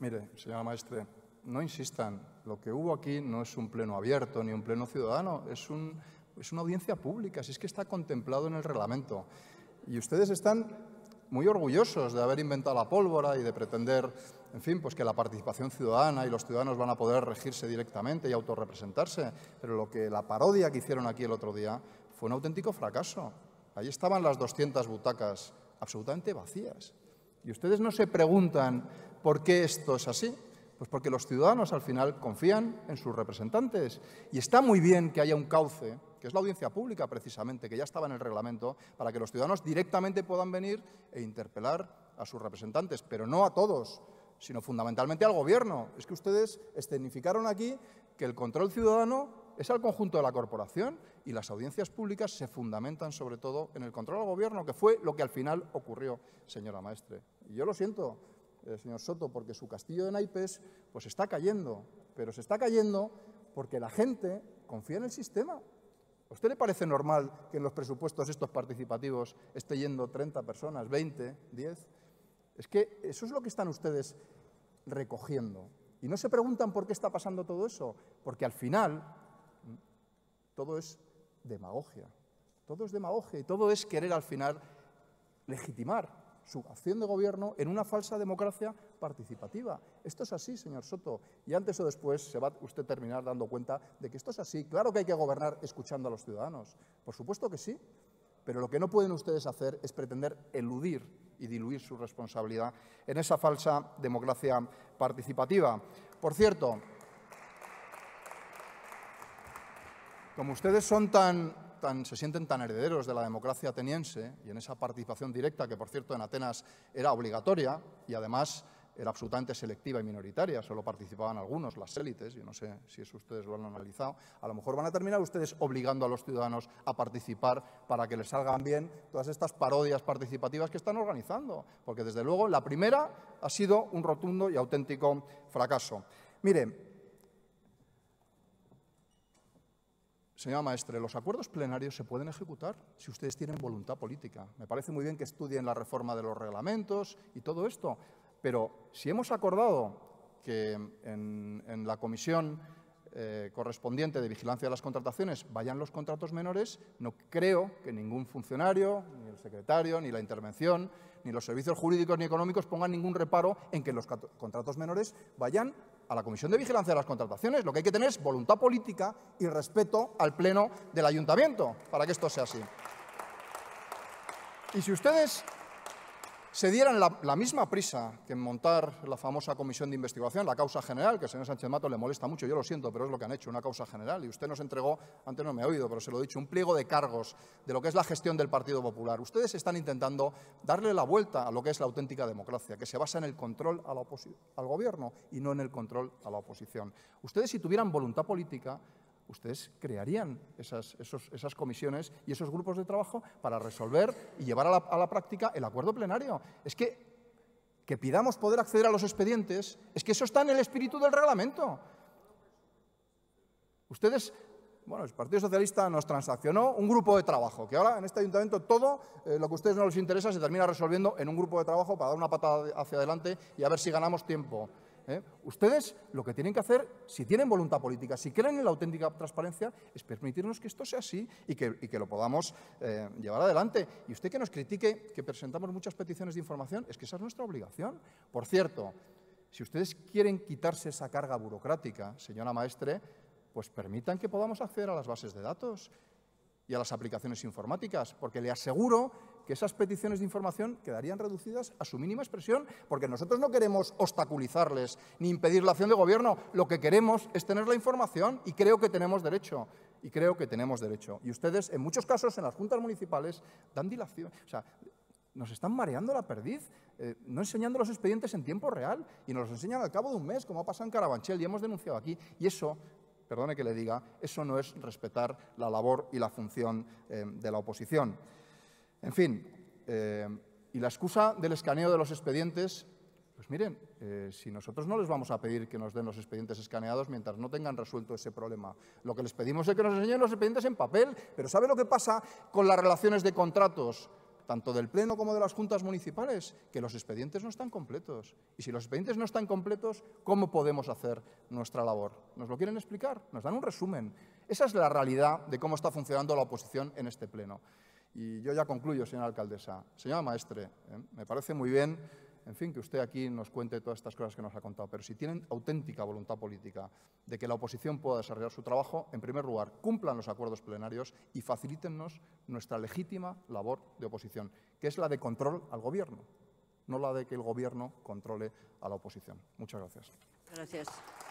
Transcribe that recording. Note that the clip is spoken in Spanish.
Mire, señora maestre, no insistan, lo que hubo aquí no es un pleno abierto ni un pleno ciudadano, es, una audiencia pública, Así es que está contemplado en el reglamento. Y ustedes están muy orgullosos de haber inventado la pólvora y de pretender, en fin, pues que la participación ciudadana y los ciudadanos van a poder regirse directamente y autorrepresentarse. Pero lo que la parodia que hicieron aquí el otro día fue un auténtico fracaso. Ahí estaban las 200 butacas absolutamente vacías. Y ustedes no se preguntan ¿Por qué esto es así? Pues porque los ciudadanos al final confían en sus representantes. Y está muy bien que haya un cauce, que es la audiencia pública precisamente, que ya estaba en el reglamento, para que los ciudadanos directamente puedan venir e interpelar a sus representantes, pero no a todos, sino fundamentalmente al gobierno. Es que ustedes escenificaron aquí que el control ciudadano es al conjunto de la corporación y las audiencias públicas se fundamentan sobre todo en el control al gobierno, que fue lo que al final ocurrió, señora maestre. Y yo lo siento, el señor Soto, porque su castillo de naipes pues está cayendo, pero se está cayendo porque la gente confía en el sistema. ¿A usted le parece normal que en los presupuestos estos participativos esté yendo 30 personas, 20, 10? Es que eso es lo que están ustedes recogiendo. Y no se preguntan por qué está pasando todo eso, porque al final mm, todo es demagogia. Todo es demagogia y todo es querer al final legitimar su acción de gobierno en una falsa democracia participativa. Esto es así, señor Soto, y antes o después se va usted terminar dando cuenta de que esto es así. Claro que hay que gobernar escuchando a los ciudadanos, por supuesto que sí, pero lo que no pueden ustedes hacer es pretender eludir y diluir su responsabilidad en esa falsa democracia participativa. Por cierto, como ustedes son tan se sienten tan herederos de la democracia ateniense y en esa participación directa, que por cierto en Atenas era obligatoria y además era absolutamente selectiva y minoritaria, solo participaban algunos, las élites, yo no sé si eso ustedes lo han analizado, a lo mejor van a terminar ustedes obligando a los ciudadanos a participar para que les salgan bien todas estas parodias participativas que están organizando, porque desde luego la primera ha sido un rotundo y auténtico fracaso. Miren, Señora maestre, los acuerdos plenarios se pueden ejecutar si ustedes tienen voluntad política. Me parece muy bien que estudien la reforma de los reglamentos y todo esto, pero si hemos acordado que en, la comisión eh, correspondiente de vigilancia de las contrataciones vayan los contratos menores, no creo que ningún funcionario, ni el secretario, ni la intervención, ni los servicios jurídicos ni económicos pongan ningún reparo en que los contratos menores vayan a la Comisión de Vigilancia de las Contrataciones. Lo que hay que tener es voluntad política y respeto al Pleno del Ayuntamiento para que esto sea así. Y si ustedes se dieran la, misma prisa que en montar la famosa comisión de investigación, la causa general, que al señor Sánchez Mato le molesta mucho, yo lo siento, pero es lo que han hecho, una causa general. Y usted nos entregó, antes no me ha oído, pero se lo he dicho, un pliego de cargos de lo que es la gestión del Partido Popular. Ustedes están intentando darle la vuelta a lo que es la auténtica democracia, que se basa en el control al gobierno y no en el control a la oposición. Ustedes, si tuvieran voluntad política, ustedes crearían esas, comisiones y esos grupos de trabajo para resolver y llevar a la, práctica el acuerdo plenario. Es que que pidamos poder acceder a los expedientes, es que eso está en el espíritu del reglamento. Ustedes bueno, el Partido Socialista nos transaccionó un grupo de trabajo, que ahora en este ayuntamiento todo eh, lo que a ustedes no les interesa se termina resolviendo en un grupo de trabajo para dar una patada hacia adelante y a ver si ganamos tiempo. ¿eh? Ustedes lo que tienen que hacer, si tienen voluntad política, si creen en la auténtica transparencia, es permitirnos que esto sea así y que, lo podamos eh, llevar adelante. Y usted que nos critique que presentamos muchas peticiones de información, es que esa es nuestra obligación. Por cierto, si ustedes quieren quitarse esa carga burocrática, señora maestre, pues permitan que podamos acceder a las bases de datos y a las aplicaciones informáticas, porque le aseguro que esas peticiones de información quedarían reducidas a su mínima expresión, porque nosotros no queremos obstaculizarles ni impedir la acción de gobierno. Lo que queremos es tener la información y creo que tenemos derecho. Y creo que tenemos derecho. Y ustedes, en muchos casos, en las juntas municipales, dan dilación. O sea, nos están mareando la perdiz, eh, no enseñando los expedientes en tiempo real y nos los enseñan al cabo de un mes, como ha pasado en Carabanchel y hemos denunciado aquí. Y eso, perdone que le diga, eso no es respetar la labor y la función eh, de la oposición. En fin, eh, y la excusa del escaneo de los expedientes, pues miren, eh, si nosotros no les vamos a pedir que nos den los expedientes escaneados mientras no tengan resuelto ese problema, lo que les pedimos es que nos enseñen los expedientes en papel, pero ¿sabe lo que pasa con las relaciones de contratos? tanto del Pleno como de las juntas municipales, que los expedientes no están completos. Y si los expedientes no están completos, ¿cómo podemos hacer nuestra labor? ¿Nos lo quieren explicar? ¿Nos dan un resumen? Esa es la realidad de cómo está funcionando la oposición en este Pleno. Y yo ya concluyo, señora alcaldesa. Señora maestre, ¿eh? me parece muy bien, en fin, que usted aquí nos cuente todas estas cosas que nos ha contado, pero si tienen auténtica voluntad política de que la oposición pueda desarrollar su trabajo, en primer lugar, cumplan los acuerdos plenarios y facilítennos nuestra legítima labor de oposición, que es la de control al Gobierno, no la de que el Gobierno controle a la oposición. Muchas gracias. Gracias.